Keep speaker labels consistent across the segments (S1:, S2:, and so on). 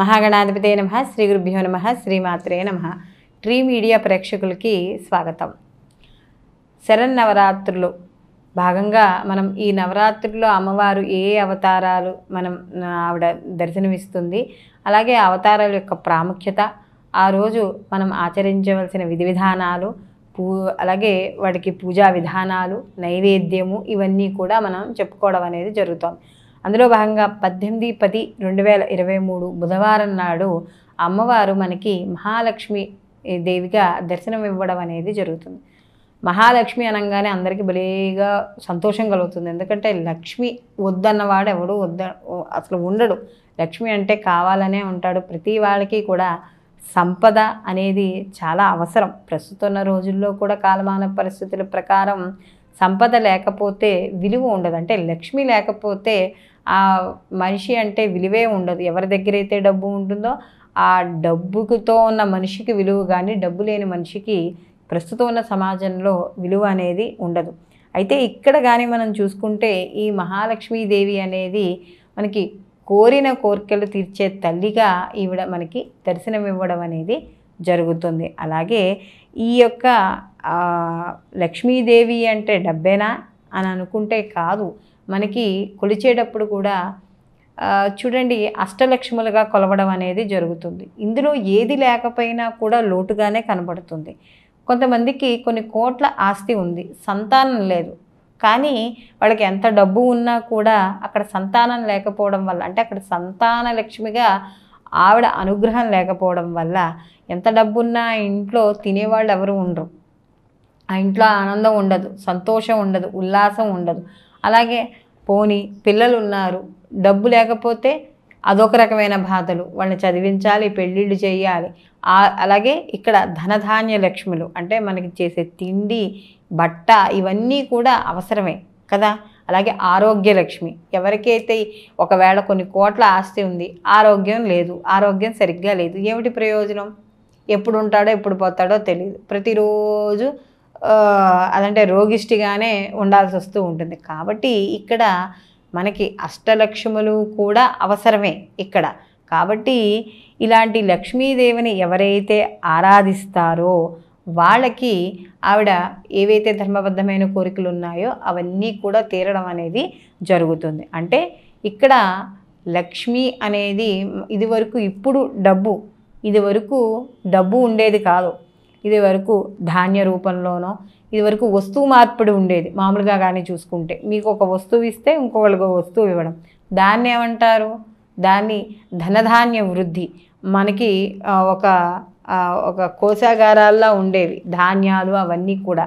S1: మహాగణాధిపతే నమ శ్రీ గురుభ్యో నమ శ్రీమాత్రే నమ ట్రీ మీడియా ప్రేక్షకులకి స్వాగతం శరణ్ నవరాత్రులు భాగంగా మనం ఈ నవరాత్రుల్లో అమ్మవారు ఏ అవతారాలు మనం ఆవిడ దర్శనమిస్తుంది అలాగే అవతారాల యొక్క ప్రాముఖ్యత ఆ రోజు మనం ఆచరించవలసిన విధి విధానాలు పూ అలాగే వాటికి పూజా విధానాలు నైవేద్యము ఇవన్నీ కూడా మనం చెప్పుకోవడం అనేది జరుగుతుంది అందులో భాగంగా పద్దెనిమిది పది రెండు వేల ఇరవై మూడు బుధవారం నాడు అమ్మవారు మనకి మహాలక్ష్మి దేవిగా దర్శనం ఇవ్వడం అనేది జరుగుతుంది మహాలక్ష్మి అనగానే అందరికీ భలేగా సంతోషం కలుగుతుంది ఎందుకంటే లక్ష్మి వద్దన్నవాడు ఎవడు వద్ద అసలు ఉండడు లక్ష్మి అంటే కావాలనే ఉంటాడు ప్రతి వాళ్ళకి కూడా సంపద అనేది చాలా అవసరం ప్రస్తుతం రోజుల్లో కూడా కాలమాన పరిస్థితుల ప్రకారం సంపద లేకపోతే విలువ ఉండదు అంటే లక్ష్మి లేకపోతే ఆ మనిషి అంటే విలువే ఉండదు ఎవరి దగ్గర అయితే డబ్బు ఉంటుందో ఆ డబ్బుతో ఉన్న మనిషికి విలువ కానీ డబ్బు లేని మనిషికి ప్రస్తుతం ఉన్న సమాజంలో విలువ అనేది ఉండదు అయితే ఇక్కడ కానీ మనం చూసుకుంటే ఈ మహాలక్ష్మీదేవి అనేది మనకి కోరిన కోరికలు తీర్చే తల్లిగా ఈవిడ మనకి దర్శనం ఇవ్వడం అనేది జరుగుతుంది అలాగే ఈ యొక్క లక్ష్మీదేవి అంటే డబ్బేనా అని అనుకుంటే కాదు మనకి కొలిచేటప్పుడు కూడా చూడండి అష్టలక్ష్ములుగా కొలవడం అనేది జరుగుతుంది ఇందులో ఏది లేకపోయినా కూడా లోటుగానే కనబడుతుంది కొంతమందికి కొన్ని కోట్ల ఆస్తి ఉంది సంతానం లేదు కానీ వాళ్ళకి ఎంత డబ్బు ఉన్నా కూడా అక్కడ సంతానం లేకపోవడం వల్ల అంటే అక్కడ సంతాన లక్ష్మిగా ఆవిడ అనుగ్రహం లేకపోవడం వల్ల ఎంత డబ్బున్నా ఇంట్లో తినేవాళ్ళు ఎవరు ఉండరు ఆ ఇంట్లో ఆనందం ఉండదు సంతోషం ఉండదు ఉల్లాసం ఉండదు అలాగే పోని పిల్లలు ఉన్నారు డబ్బు లేకపోతే అదొక రకమైన బాధలు వాళ్ళని చదివించాలి పెళ్ళిళ్ళు చేయాలి అలాగే ఇక్కడ ధనధాన్య లక్ష్ములు అంటే మనకి చేసే తిండి బట్ట ఇవన్నీ కూడా అవసరమే కదా అలాగే ఆరోగ్య లక్ష్మి ఎవరికైతే ఒకవేళ కొన్ని కోట్ల ఆస్తి ఉంది ఆరోగ్యం లేదు ఆరోగ్యం సరిగ్గా లేదు ఏమిటి ప్రయోజనం ఎప్పుడు ఉంటాడో ఎప్పుడు పోతాడో తెలియదు ప్రతిరోజు అదంటే రోగిష్టిగానే ఉండాల్సి వస్తూ ఉంటుంది కాబట్టి ఇక్కడ మనకి అష్టలక్ష్ములు కూడా అవసరమే ఇక్కడ కాబట్టి ఇలాంటి లక్ష్మీదేవిని ఎవరైతే ఆరాధిస్తారో వాళ్ళకి ఆవిడ ఏవైతే ధర్మబద్ధమైన కోరికలు ఉన్నాయో అవన్నీ కూడా తీరడం అనేది జరుగుతుంది అంటే ఇక్కడ లక్ష్మి అనేది ఇదివరకు ఇప్పుడు డబ్బు ఇదివరకు డబ్బు ఉండేది కాదు ఇది వరకు ధాన్య రూపంలోనో ఇది వరకు వస్తువు మార్పిడి ఉండేది మామూలుగా కానీ చూసుకుంటే మీకు ఒక వస్తువు ఇస్తే ఇంకొకరికి వస్తువు ఇవ్వడం దాన్ని ఏమంటారు దాన్ని ధనధాన్య వృద్ధి మనకి ఒక ఒక కోశాగారాల్లో ఉండేవి ధాన్యాలు అవన్నీ కూడా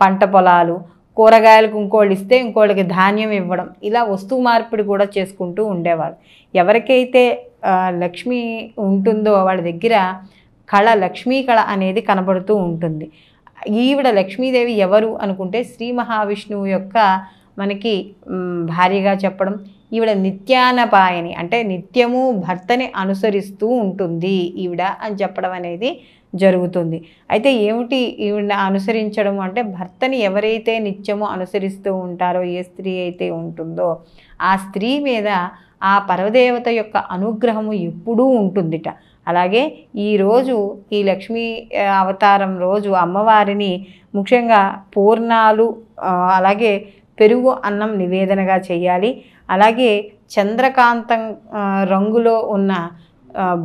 S1: పంట పొలాలు కూరగాయలకు ఇంకోళ్ళు ఇస్తే ఇంకోళ్ళకి ధాన్యం ఇవ్వడం ఇలా వస్తువు మార్పిడి కూడా చేసుకుంటూ ఉండేవాళ్ళు ఎవరికైతే లక్ష్మి ఉంటుందో వాళ్ళ దగ్గర కళ లక్ష్మీ కళ అనేది కనబడుతూ ఉంటుంది ఈవిడ లక్ష్మీదేవి ఎవరు అనుకుంటే శ్రీ మహావిష్ణువు యొక్క మనకి భార్యగా చెప్పడం ఈవిడ నిత్యానపాయని అంటే నిత్యము భర్తని అనుసరిస్తూ ఉంటుంది ఈవిడ అని చెప్పడం అనేది జరుగుతుంది అయితే ఏమిటి ఈవిడ అనుసరించడం అంటే భర్తని ఎవరైతే నిత్యము అనుసరిస్తూ ఉంటారో ఏ స్త్రీ అయితే ఉంటుందో ఆ స్త్రీ మీద ఆ పరదేవత యొక్క అనుగ్రహము ఎప్పుడూ ఉంటుందిట అలాగే ఈరోజు ఈ లక్ష్మీ అవతారం రోజు అమ్మవారిని ముఖ్యంగా పూర్ణాలు అలాగే పెరుగు అన్నం నివేదనగా చేయాలి అలాగే చంద్రకాంతం రంగులో ఉన్న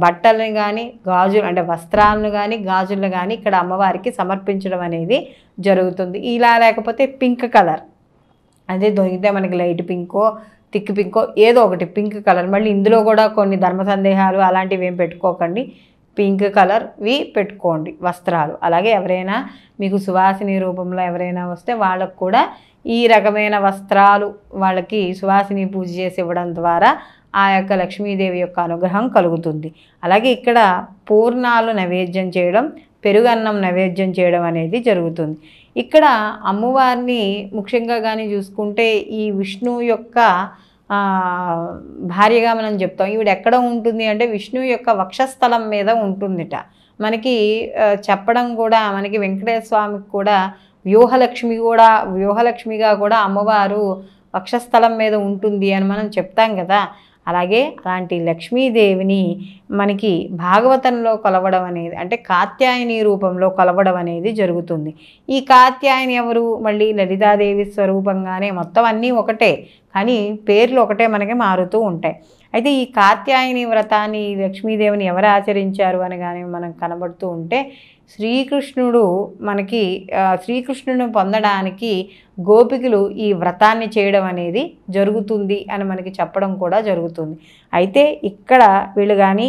S1: బట్టలను కానీ గాజులు అంటే వస్త్రాలను కానీ గాజులను కానీ ఇక్కడ అమ్మవారికి సమర్పించడం అనేది జరుగుతుంది ఇలా లేకపోతే పింక్ కలర్ అదే దొరికితే మనకి లైట్ పింకో థిక్ పింకో ఏదో ఒకటి పింక్ కలర్ మళ్ళీ ఇందులో కూడా కొన్ని ధర్మ సందేహాలు అలాంటివి ఏం పెట్టుకోకండి పింక్ కలర్వి పెట్టుకోండి వస్త్రాలు అలాగే ఎవరైనా మీకు సువాసిని రూపంలో ఎవరైనా వస్తే వాళ్ళకు కూడా ఈ రకమైన వస్త్రాలు వాళ్ళకి సువాసిని పూజ చేసి ఇవ్వడం ద్వారా ఆ యొక్క లక్ష్మీదేవి యొక్క అనుగ్రహం కలుగుతుంది అలాగే ఇక్కడ పూర్ణాలు నైవేద్యం చేయడం పెరుగన్నం నైవేద్యం చేయడం అనేది జరుగుతుంది ఇక్కడ అమ్మవారిని ముఖ్యంగా కానీ చూసుకుంటే ఈ విష్ణు యొక్క భార్యగా మనం చెప్తాం ఈవిడ ఎక్కడ ఉంటుంది అంటే విష్ణు యొక్క వక్షస్థలం మీద ఉంటుందిట మనకి చెప్పడం కూడా మనకి వెంకటేశ్వర స్వామికి కూడా వ్యూహలక్ష్మి కూడా వ్యూహలక్ష్మిగా కూడా అమ్మవారు వక్షస్థలం మీద ఉంటుంది అని మనం చెప్తాం కదా అలాగే అలాంటి లక్ష్మీదేవిని మనకి భాగవతంలో కొలవడం అనేది అంటే కాత్యాయని రూపంలో కొలవడం అనేది జరుగుతుంది ఈ కాత్యాయని ఎవరు మళ్ళీ లలితాదేవి స్వరూపంగానే మొత్తం అన్నీ ఒకటే కానీ పేర్లు ఒకటే మనకి మారుతూ ఉంటాయి అయితే ఈ కాత్యాయని వ్రతాన్ని లక్ష్మీదేవిని ఎవరు ఆచరించారు అని కానీ మనం కనబడుతూ ఉంటే శ్రీకృష్ణుడు మనకి శ్రీకృష్ణుని పొందడానికి గోపికలు ఈ వ్రతాన్ని చేయడం అనేది జరుగుతుంది అని మనకి చెప్పడం కూడా జరుగుతుంది అయితే ఇక్కడ వీళ్ళు కానీ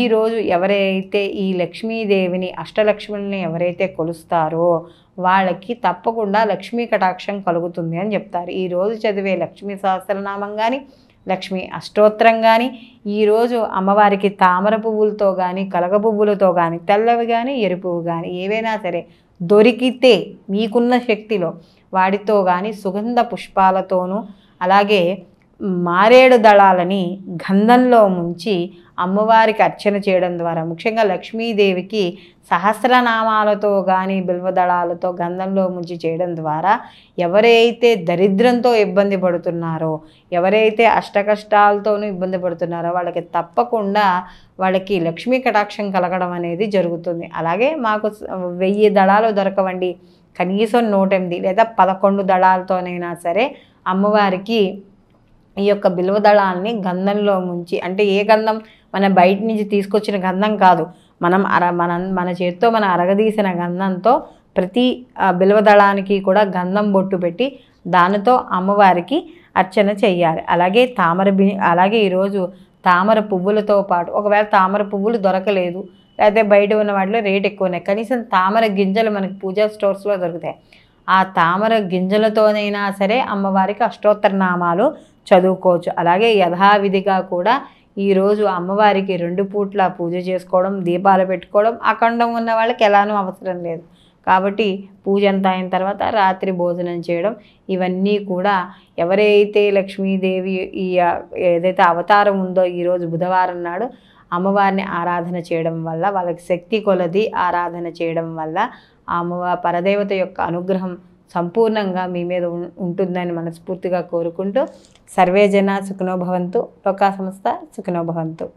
S1: ఈరోజు ఎవరైతే ఈ లక్ష్మీదేవిని అష్టలక్ష్మిని ఎవరైతే కొలుస్తారో వాళ్ళకి తప్పకుండా లక్ష్మీ కటాక్షం కలుగుతుంది అని చెప్తారు ఈరోజు చదివే లక్ష్మీ సహస్రనామం కానీ లక్ష్మి అష్టోత్తరం కానీ ఈరోజు అమ్మవారికి తామర పువ్వులతో కానీ కలగ పువ్వులతో కానీ తెల్లవి కానీ ఎరుపు కానీ ఏవైనా సరే దొరికితే మీకున్న శక్తిలో వాటితో కానీ సుగంధ పుష్పాలతోనూ అలాగే మారేడు దళాలని గంధంలో ముంచి అమ్మవారికి అర్చన చేయడం ద్వారా ముఖ్యంగా లక్ష్మీదేవికి సహస్రనామాలతో కానీ బిల్వదళాలతో గంధంలో ముంచి చేయడం ద్వారా ఎవరైతే దరిద్రంతో ఇబ్బంది పడుతున్నారో ఎవరైతే అష్టకష్టాలతోనూ ఇబ్బంది పడుతున్నారో వాళ్ళకి తప్పకుండా వాళ్ళకి లక్ష్మీ కటాక్షం కలగడం అనేది జరుగుతుంది అలాగే మాకు వెయ్యి దళాలు దొరకవండి కనీసం నూట ఎనిమిది లేదా పదకొండు దళాలతోనైనా సరే అమ్మవారికి ఈ యొక్క దళాన్ని గంధంలో ముంచి అంటే ఏ గంధం మన బయట నుంచి తీసుకొచ్చిన గంధం కాదు మనం అర మన మన చేతితో మనం అరగదీసిన గంధంతో ప్రతి దళానికి కూడా గంధం బొట్టు పెట్టి దానితో అమ్మవారికి అర్చన చెయ్యాలి అలాగే తామర బి అలాగే ఈరోజు తామర పువ్వులతో పాటు ఒకవేళ తామర పువ్వులు దొరకలేదు లేకపోతే బయట ఉన్న వాటిలో రేట్ ఎక్కువనే కనీసం తామర గింజలు మనకి పూజా స్టోర్స్లో దొరుకుతాయి ఆ తామర గింజలతోనైనా సరే అమ్మవారికి అష్టోత్తర నామాలు చదువుకోవచ్చు అలాగే యథావిధిగా కూడా ఈరోజు అమ్మవారికి రెండు పూట్ల పూజ చేసుకోవడం దీపాలు పెట్టుకోవడం అఖండం ఉన్న వాళ్ళకి ఎలానూ అవసరం లేదు కాబట్టి పూజ అంతా అయిన తర్వాత రాత్రి భోజనం చేయడం ఇవన్నీ కూడా ఎవరైతే లక్ష్మీదేవి ఈ ఏదైతే అవతారం ఉందో ఈరోజు బుధవారం నాడు అమ్మవారిని ఆరాధన చేయడం వల్ల వాళ్ళకి శక్తి కొలది ఆరాధన చేయడం వల్ల అమ్మవారి పరదేవత యొక్క అనుగ్రహం సంపూర్ణంగా మీ మీద ఉంటుందని మనస్ఫూర్తిగా కోరుకుంటూ సర్వేజన సుఖనోభవంతు లోకా సంస్థ సుఖనోభవంతు